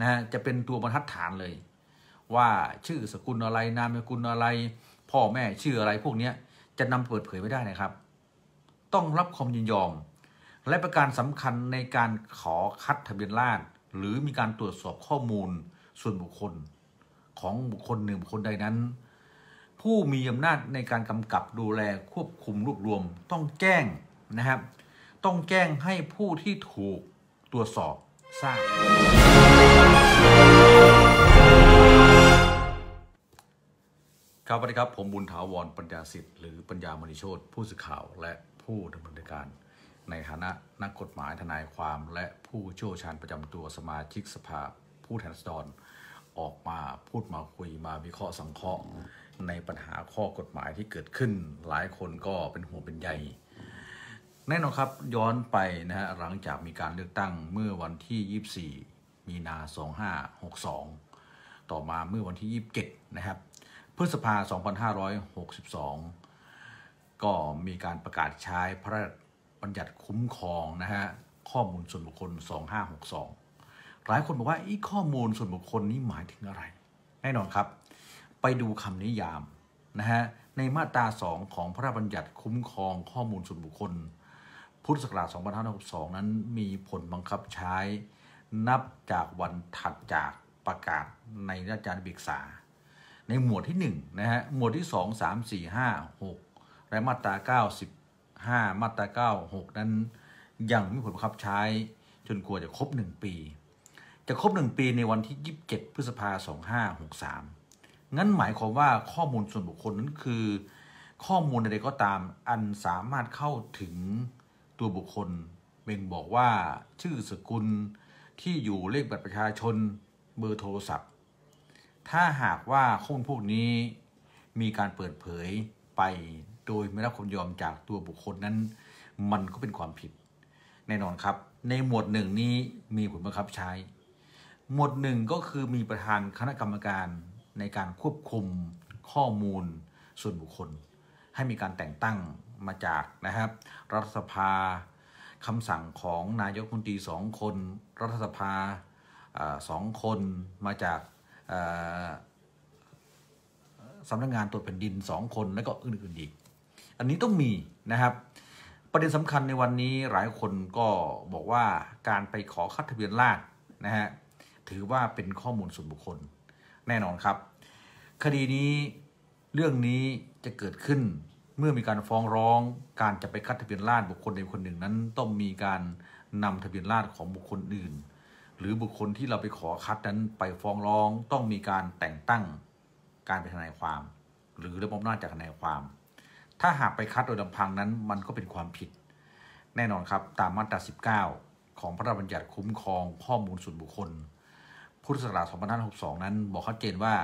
นะฮะจะเป็นตัวบรรทัดฐานเลย ว่าชื่อสกุลอะไรนามสกุลอะไร พ่อแม่ชื่ออะไรพวกนี้จะนำเปิดเผยไม่ได้นะครับ ต้องรับความยินยอม และประการสำคัญในการขอคัดทะเบียนราษฎรหรือมีการตรวจสอบข้อมูล ส่วนบุคคลของบุคคลหนึ่งบุคคลใดนั้น ผู้มีอำนาจในการกำกับดูแลควบคุมรวบรวม ต้องแจ้งนะครับ ต้องแจ้งให้ผู้ที่ถูกตรวจสอบทราบครับสวัสดีครับ ผม บุญถาวร ปัญญาสิทธิ์หรือปัญญามณีโชตผู้สื่อข่าว และผู้ดำเนินการ ในฐานะนักกฎหมายทนายความและผู้เชี่ยวชาญประจำตัวสมาชิกสภา ผู้แทนราษฎรออกมาพูดมาคุยมาวิเคราะห์สังเคราะห์ ในปัญหาข้อกฎหมายที่เกิดขึ้น หลายคนก็เป็นห่วงเป็นใยแน่นอนครับย้อนไปนะฮะหลังจากมีการเลือกตั้งเมื่อวันที่ 24 มีนา2562ต่อมาเมื่อวันที่ 27 นะครับพฤษภา 2562 ก็มีการประกาศใช้พระราชบัญญัติคุ้มครองนะฮะข้อมูลส่วนบุคคล 2562 หลายคนบอกว่าอีข้อมูลส่วนบุคคลนี้หมายถึงอะไร แน่นอนครับ ไปดูคำนิยามนะฮะในมาตรา 2 ของพระราชบัญญัติคุ้มครอง ข้อมูลส่วนบุคคลพุทธศักราช 2562 นั้นมีผลบังคับใช้ นับจากวันถัดจากประกาศในราชการบิกษาในหมวดที่ 1 นะฮะหมวดที่ 2 3 4 5 6และมาตรา 95 มาตรา96 นั้นยังไม่ผลบังคับใช้ จนกว่าจะครบ 1 ปี จะครบ 1 ปีในวันที่ 27 พฤษภาคม2563 งั้นหมายความว่าข้อมูลส่วนบุคคลนั้นคือ ข้อมูลใดก็ตามอันสามารถเข้าถึงตัวบุคคลเบ่งบอกว่าชื่อสกุลที่อยู่เลขบัตรประชาชนเบอร์โทรศัพท์ถ้าหากว่าข้อมูลพวกนี้มีการเปิดเผยไปโดยไม่รับความยอมจากตัวบุคคลนั้น มันก็เป็นความผิด แน่นอนครับ ในหมวดหนึ่งนี้มีผลบังคับใช้ หมวดหนึ่งก็คือมีประธานคณะกรรมการในการควบคุม ข้อมูล ส่วนบุคคล ให้มีการแต่งตั้งมาจากนะครับ รัฐสภาคำสั่งของนายกมนตรีสองคน รัฐสภาสองคนมาจากสำนักงานตรวจแผ่นดินสองคนและก็อื่นๆอีก อันนี้ต้องมีนะครับ ประเด็นสำคัญในวันนี้หลายคนก็บอกว่าการไปขอคัดทะเบียนราษนะฮะถือว่าเป็นข้อมูลส่วนบุคคลแน่นอนครับคดีนี้เรื่องนี้จะเกิดขึ้นเมื่อมีการฟ้องร้องการจะไปคัดทะเบียนราษบุคคลใดคนหนึ่งนั้น ต้องมีการนำทะเบียนราษของบุคคลอื่นหรือบุคคลที่เราไปขอคัดนั้นไปฟ้องร้องต้องมีการแต่งตั้งการเป็นทนายความ หรือรับมอบหน้าจากทนายความ ถ้าหากไปคัดโดยลำาพังนั้นมันก็เป็นความผิด แน่นอนครับตามมาตรา19 ของพระราชบัญญัติคุ้มครองข้อมูลส่วนบุคคล พุทธศักราช2562 นั้น บอกชัดเจนว่า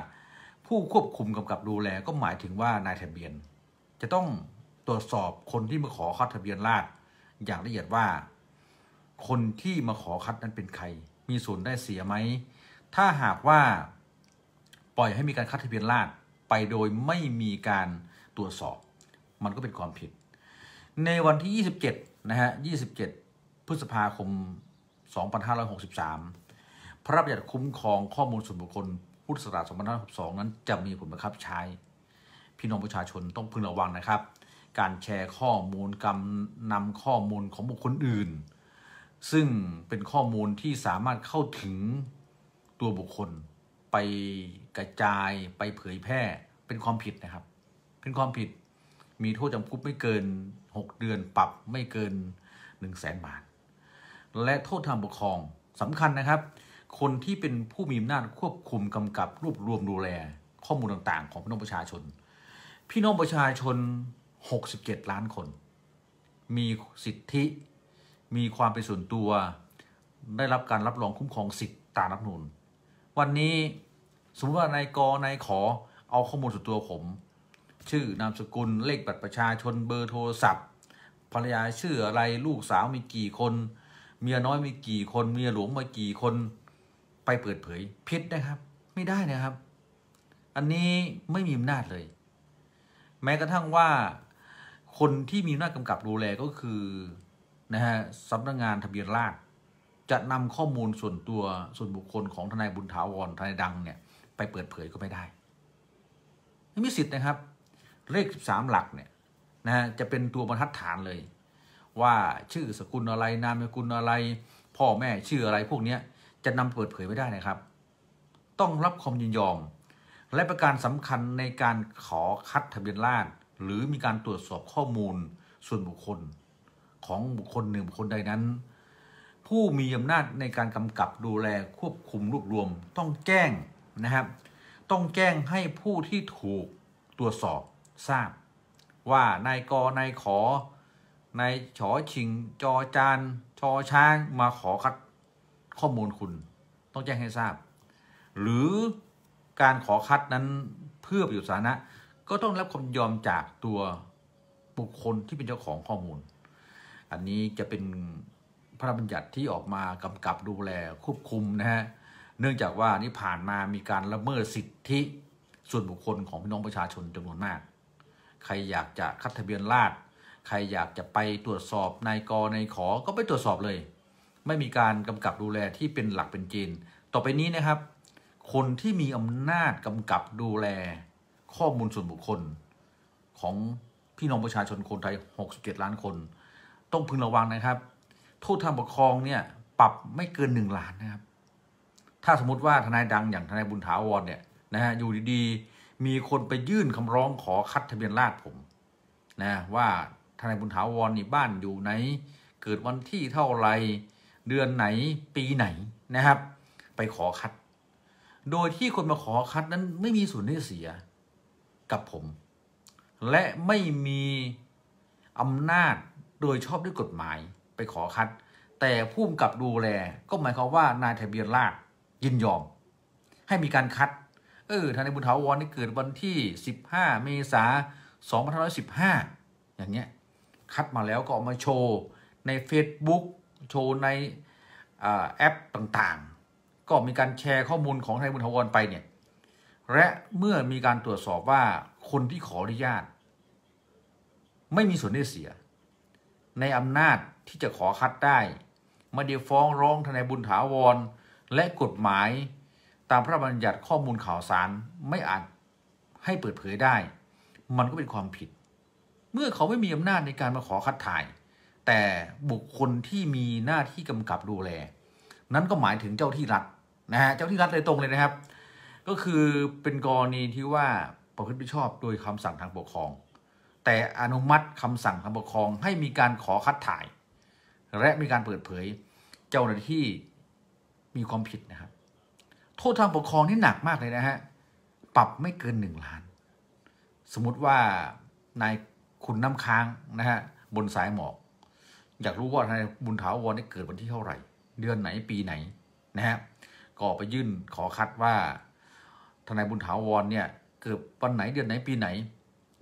ผู้ควบคุมกำกับดูแล ก็หมายถึงว่านายทะเบียน จะต้องตรวจสอบคนที่มาขอคัดทะเบียนราษอย่างละเอียดว่า คนที่มาขอคัดนั้นเป็นใครมีส่วนได้เสียไหม ถ้าหากว่าปล่อยให้มีการคัดทะเบียนราษไปโดยไม่มีการตรวจสอบ มันก็เป็นความผิด ในวันที่ 27 นะฮะ 27 พฤษภาคม 2563 พระราชบัญญัติคุ้มครองข้อมูลส่วนบุคคลพุทธศักราช2562 นั้นจะมีผลบังคับใช้ พี่น้องประชาชนต้องพึงระวังนะครับ การแชร์ข้อมูลกำนำข้อมูลของบุคคลอื่นซึ่งเป็นข้อมูลที่สามารถเข้าถึงตัวบุคคลไปกระจายไปเผยแพร่ เป็นความผิดนะครับ เป็นความผิดมีโทษจำคุกไม่เกิน 6 เดือนปรับไม่เกิน 1 0 0 0 0แสนบาท และโทษทางปกครองสำคัญนะครับ คนที่เป็นผู้มีอำนาจควบคุมกำกับรวบรวมดูแล ข้อมูลต่างๆ ของพี่น้องประชาชน พี่น้องประชาชน 67 ล้านคน มีสิทธิมีความเป็นส่วนตัว ได้รับการรับรองคุ้มครองสิทธิตามรัฐนูนวันนี้สมมติว่านายกนายขอเอาข้อมูลส่วนตัวผม ชื่อนามสกุลเลขบัตรประชาชนเบอร์โทรศัพท์ ภรรยาชื่ออะไรลูกสาวมีกี่คน เมียน้อยมีกี่คน เมียหลวงมากี่คนไปเปิดเผยพิษนะครับ ไม่ได้นะครับ อันนี้ไม่มีอำนาจเลย แม้กระทั่งว่า คนที่มีอำนาจกำกับดูแลก็คือนะฮะสำนักงงานทะเบียนราษฎรจะนำข้อมูลส่วนตัวส่วนบุคคลของทนายบุญถาวรทนายดังเนี่ยไปเปิดเผยก็ไม่ได้ไม่มีสิทธิ์นะครับเลข13 หลักเนี่ยนะฮะจะเป็นตัวบรรทัดฐานเลย ว่าชื่อสกุลอะไรนามสกุลอะไรพ่อแม่ชื่ออะไร พวกเนี้ยจะนำเปิดเผยไม่ได้นะครับ ต้องรับความยินยอม และประการสำคัญในการขอคัดทะเบียนราษฎรหรือมีการตรวจสอบข้อมูลส่วนบุคคลของบุคคลหนึ่งบุคคลใดนั้น ผู้มีอำนาจในการกำกับดูแลควบคุมรวบรวม ต้องแจ้งนะครับ ต้องแจ้งให้ผู้ที่ถูกตรวจสอบทราบ ว่านายกนายขอนายฉอชิงจอจานชอช้าง มาขอคัดข้อมูลคุณ ต้องแจ้งให้ทราบ หรือการขอคัดนั้นเพื่อประโยชน์สาธารณะก็ต้องรับความยอมจากตัวบุคคลที่เป็นเจ้าของข้อมูลอันนี้จะเป็นพระบัญญัติที่ออกมากำกับดูแลควบคุมนะฮะ เนื่องจากว่านี่ผ่านมามีการละเมิดสิทธิส่วนบุคคลของพี่น้องประชาชนจำนวนมาก ใครอยากจะคัดทะเบียนราษฎรใครอยากจะไปตรวจสอบนายกนายขอก็ไปตรวจสอบเลย ไม่มีการกำกับดูแลที่เป็นหลักเป็นเกณฑ์ต่อไปนี้นะครับ คนที่มีอำนาจกำกับดูแลข้อมูลส่วนบุคคลของพี่น้องประชาชนคนไทย67ล้านคนต้องพึงระวังนะครับ โทษทางปกครองเนี่ย ปรับไม่เกินหนึ่งล้านนะครับ ถ้าสมมติว่าทนายดังอย่างทนายบุญถาวรเนี่ยนะฮะอยู่ดี ๆ มีคนไปยื่นคำร้องขอคัดทะเบียนราษฎรผมนะว่าทนายบุญถาวรนี่บ้านอยู่ไหนเกิดวันที่เท่าไรเดือนไหนปีไหนนะครับ ไปขอคัด โดยที่คนมาขอคัดนั้น ไม่มีส่วนได้เสียกับผม และไม่มีอำนาจโดยชอบด้วยกฎหมายไปขอคัด แต่ผู้กงกับดูแล ก็หมายความว่านายทะเบียนราชยินยอม ให้มีการคัด เออทนายบุญถาวรนี่เกิดวันที่ 15 เมษายน2515 อย่างเงี้ย คัดมาแล้วก็เอามาโชว์ ใน Facebook โชว์ ในแอปต่างๆ ก็มีการแชร์ข้อมูลของทนายบุญถาวรไปเนี่ย และเมื่อมีการตรวจสอบว่าคนที่ขออนุญาต ไม่มีส่วนได้เสียในอำนาจที่จะขอคัดได้ไม่ได้ฟ้องร้องทนายบุญถาวรและกฎหมาย ตามพระบัญญัติข้อมูลข่าวสารไม่อาจให้เปิดเผยได้ มันก็เป็นความผิด เมื่อเขาไม่มีอำนาจในการมาขอคัดถ่ายแต่บุคคลที่มีหน้าที่กำกับดูแล นั้นก็หมายถึงเจ้าที่รัฐนะฮะเจ้าที่รัฐเลยตรงเลยนะครับ ก็คือเป็นกรณีที่ว่าประพฤติผิดชอบโดยคำสั่งทางปกครองแต่อนุมัติคำสั่งคำปกครองให้มีการขอคัดถ่าย และมีการเปิดเผยเจ้าหน้าที่มีความผิดนะครับ โทษทางปกครองนี่หนักมากเลยนะฮะปรับไม่เกินหนึ่งล้าน สมมติว่านายคุณน้ำค้างนะฮะบนสายหมอกอยากรู้ว่านายบุญถาวรได้เกิดวันที่เท่าไหร่ เดือนไหนปีไหนนะฮะก็ไปยื่นขอคัดว่าทนายบุญถาวรเนี่ยเกิดวันไหนเดือนไหนปีไหน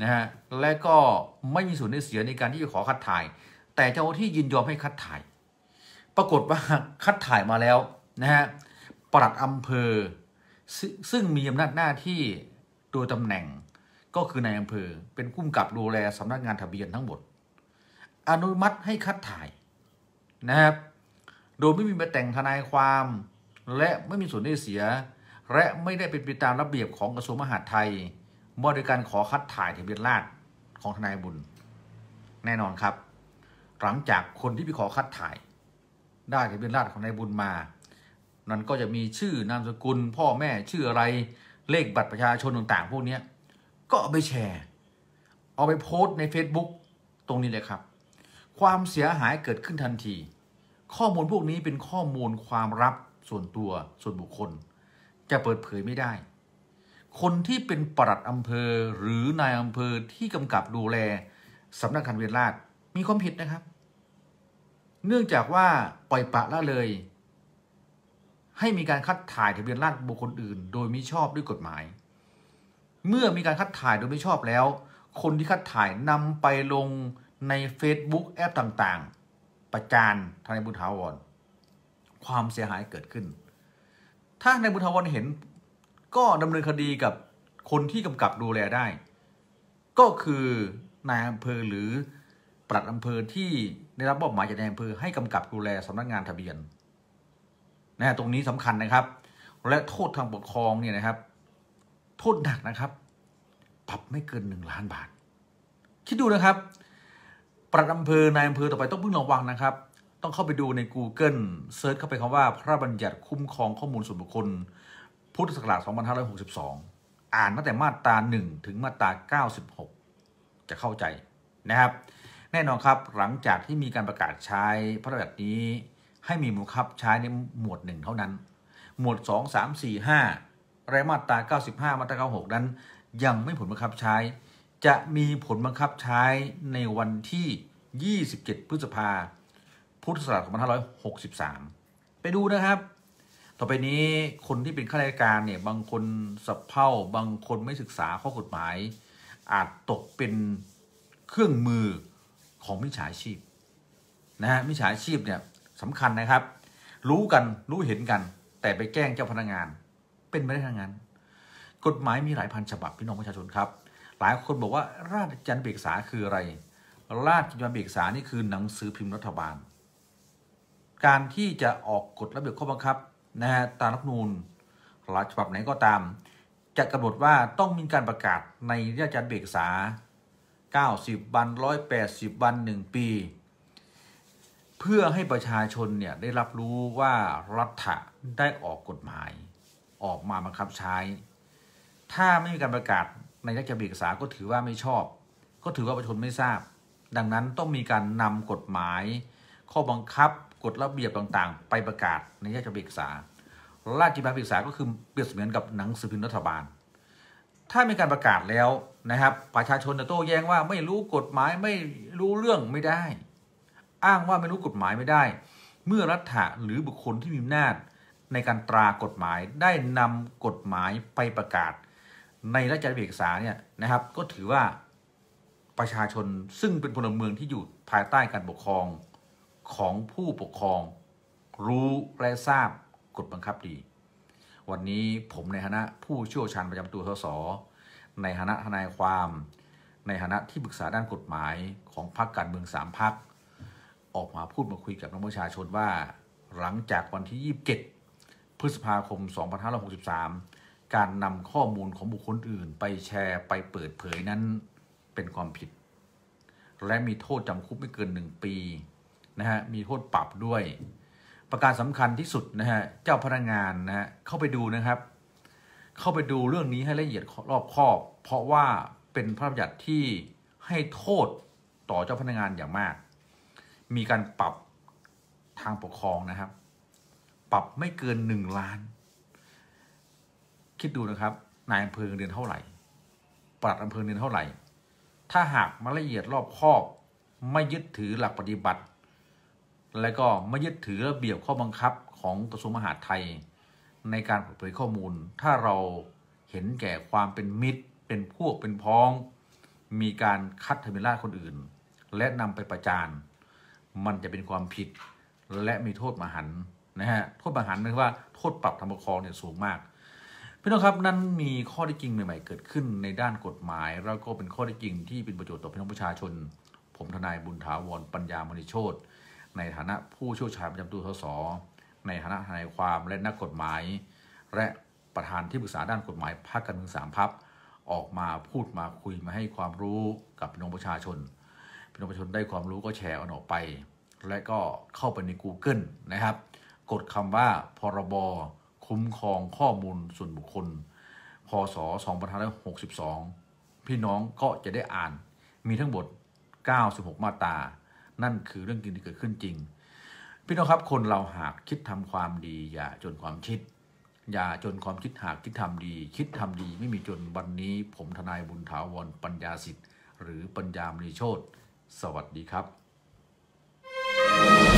นะฮะและก็ไม่มีส่วนได้เสียในการที่จะขอคัดถ่าย แต่เจ้าที่ยินยอมให้คัดถ่าย ปรากฏว่าคัดถ่ายมาแล้วนะฮะปลัดอำเภอ ซึ่งมีอำนาจหน้าที่ตัวตำแหน่ง ก็คือนายอำเภอ เป็นกุ้มกับดูแลสำนักงานทะเบียนทั้งหมด อนุมัติให้คัดถ่ายนะครับ โดยไม่มีใบแต่งทนายความ และไม่มีส่วนได้เสีย และไม่ได้เป็นไปตามระเบียบของกระทรวงมหาดไทยบ่ิโดยการขอคัดถ่ายทะเบียนราษฎรของทนายบุญ แน่นอนครับ หลังจากคนที่ไปขอคัดถ่าย ได้ทะเบียนราษฎรของนายบุญมา นั้นก็จะมีชื่อนามสกุล พ่อแม่ชื่ออะไรเลขบัตรประชาชนต่างๆ พวกนี้ก็เอาไปแชร์ เอาไปโพสต์ใน Facebook ตรงนี้เลยครับ ความเสียหายเกิดขึ้นทันที ข้อมูลพวกนี้เป็นข้อมูลความลับส่วนตัวส่วนบุคคล จะเปิดเผยไม่ได้คนที่เป็นปลัดอำเภอหรือนายอำเภอที่กำกับดูแลสำนักงานเวียนราชมีความผิดนะครับ เนื่องจากว่าปล่อยปะละเลย ให้มีการคัดถ่ายทะเบียนราชบุคคลอื่นโดยมิชอบด้วยกฎหมาย เมื่อมีการคัดถ่ายโดยไม่ชอบแล้ว คนที่คัดถ่ายนำไปลงใน Facebook แอปต่างๆ ประจานทนายบุญทาวรความเสียหายเกิดขึ้น ถ้านายบุญทาวรเห็นก็ดำเนินคดีกับคนที่กำกับดูแลได้ ก็คือนายอำเภอหรือปลัดอำเภอที่ได้รับมอบหมายจากนายอำเภอให้กำกับดูแลสำนักงานทะเบียนนะตรงนี้สำคัญนะครับ และโทษทางปกครองเนี่ยนะครับ โทษหนักนะครับปรับไม่เกินหนึ่งล้านบาท คิดดูนะครับ ปลัดอำเภอนายอำเภอต่อไปต้องพึ่งระวังนะครับ ต้องเข้าไปดูใน Google เซิร์ชเข้าไปคำว่า พระบัญญัติคุ้มครองข้อมูลส่วนบุคคลพุทธศักราช2562 อ่านตั้งแต่มาตรา 1 ถึงมาตรา 96 จะเข้าใจนะครับ แน่นอนครับหลังจากที่มีการประกาศใช้พระราชบัญญัตินี้ ให้มีมูลคับใช้ในหมวด 1 เท่านั้น หมวด 2 3 4 5รายมาตรา 95 มาตรา 96 นั้น ยังไม่ผลบังคับใช้ จะมีผลบังคับใช้ในวันที่ 27 พฤษภา พุทธศักราช 2563 ไปดูนะครับต่อไปนี้คนที่เป็นข้าราชการเนี่ยบางคนสับเพ่าบางคนไม่ศึกษาข้อกฎหมาย อาจตกเป็นเครื่องมือของมิจฉาชีพนะฮะมิจฉาชีพเนี่ยสำคัญนะครับ รู้กันรู้เห็นกัน แต่ไปแกล้งเจ้าพนักงาน เป็นไม่ได้ทั้งนั้นกฎหมายมีหลายพันฉบับพี่น้องประชาชนครับ หลายคนบอกว่าราชจันเบกษาคืออะไร ราชจันเบกษานี่คือหนังสือพิมพ์รัฐบาล การที่จะออกกฎระเบียบข้อบังคับนะฮะตามรัฐนูลรัฐฉบับไหนก็ตาม จะกำหนดว่าต้องมีการประกาศในราชการเบกษา 90 วัน180 วัน 1 ปี เพื่อให้ประชาชนเนี่ยได้รับรู้ว่ารัฐะได้ออกกฎหมาย ออกมาบังคับใช้ ถ้าไม่มีการประกาศ ในราชการเบกษาก็ถือว่าไม่ชอบ ก็ถือว่าประชาชนไม่ทราบ ดังนั้นต้องมีการนำกฎหมายข้อบังคับกฎระเบียบต่างๆ ไปประกาศในราชบัญญัติศาราชบัญญัติศกาก็คือเปรียบเสมือนกับหนังสือพิมพ์รัฐบาล ถ้ามีการประกาศแล้วนะครับ ประชาชนจะโต้แย้งว่าไม่รู้กฎหมายไม่รู้เรื่องไม่ได้ อ้างว่าไม่รู้กฎหมายไม่ได้ เมื่อรัฐะหรือบุคคลที่มีอำนาจ ในการตรากฎหมายได้นำกฎหมายไปประกาศ ในราชบัญญัติศาเนี่ยนะครับก็ถือว่าประชาชนซึ่งเป็นพลเมืองที่อยู่ภายใต้การปกครองของผู้ปกครองรู้และทราบกฎบังคับดี วันนี้ผมในฐานะผู้เชี่ยวชาญประจำตัวทศในฐานะทนายความ ในฐานะที่ปรึกษาด้านกฎหมายของพรรคการเมืองสามพรรคออกมาพูดมาคุยกับนักประชาชนว่า หลังจากวันที่27พฤษภาคม 2563 การนำข้อมูลของบุคคลอื่น ไปแชร์ไปเปิดเผยนั้นเป็นความผิด และมีโทษจำคุกไม่เกิน1ปีนะฮะมีโทษปรับด้วยประการสำคัญที่สุดนะฮะเจ้าพนักงานนะฮะเข้าไปดูนะครับ เข้าไปดูเรื่องนี้ให้ละเอียดรอบคอบ เพราะว่าเป็นพระราชบัญญัติที่ให้โทษต่อเจ้าพนักงานอย่างมาก มีการปรับทางปกครองนะครับ ปรับไม่เกินหนึ่งล้าน คิดดูนะครับ นายอำเภอเดือนเท่าไหร่ปลัดอำเภอเดือนเท่าไหร่ ถ้าหากมาละเอียดรอบคอบไม่ยึดถือหลักปฏิบัติและก็ไม่ยึดถือระเบียบข้อบังคับของกระทรวงมหาดไทย ในการเปิดเผยข้อมูล ถ้าเราเห็นแก่ความเป็นมิตร เป็นพวกเป็นพ้อง มีการคัดเทำลาาคนอื่น และนำไปประจาน มันจะเป็นความผิดและมีโทษมหันนะฮะ โทษมหันหมายว่า โทษปรับธรรมครองเนี่ยสูงมาก พี่น้องครับ นั้นมีข้อได้จริงใหม่ ๆ เกิดขึ้นในด้านกฎหมาย แล้วก็เป็นข้อได้จริงที่เป็นประโยชน์ต่อพี่น้องประชาชน ผมทนายบุญถาวรปัญญามณีโชตในฐานะผู้ช่่ยวชาญประจำตัวสสในฐานะทนายความและนักกฎหมาย และประธานที่ปรึกษาด้านกฎหมายพรรคการเมืองสามพักออกมาพูดมาคุยมาให้ความรู้กับพี่น้องประชาชนพี่น้องประชาชนได้ความรู้ก็แชร์ออกไป และก็เข้าไปใน Google นะครับ กดคำว่าพรบคุ้มครองข้อมูลส่วนบุคคลพศ2562 พี่น้องก็จะได้อ่านมีทั้งหมด96 มาตรานั่นคือเรื่องจริงที่เกิดขึ้นจริง พี่น้องครับคนเราหากคิดทำความดีอย่าจนความคิด อย่าจนความคิดหากคิดทำดี คิดทำดีไม่มีจนวันนี้ผมทนายบุญถาวรปัญญาสิทธิ์หรือปัญญามณีโชตสวัสดีครับ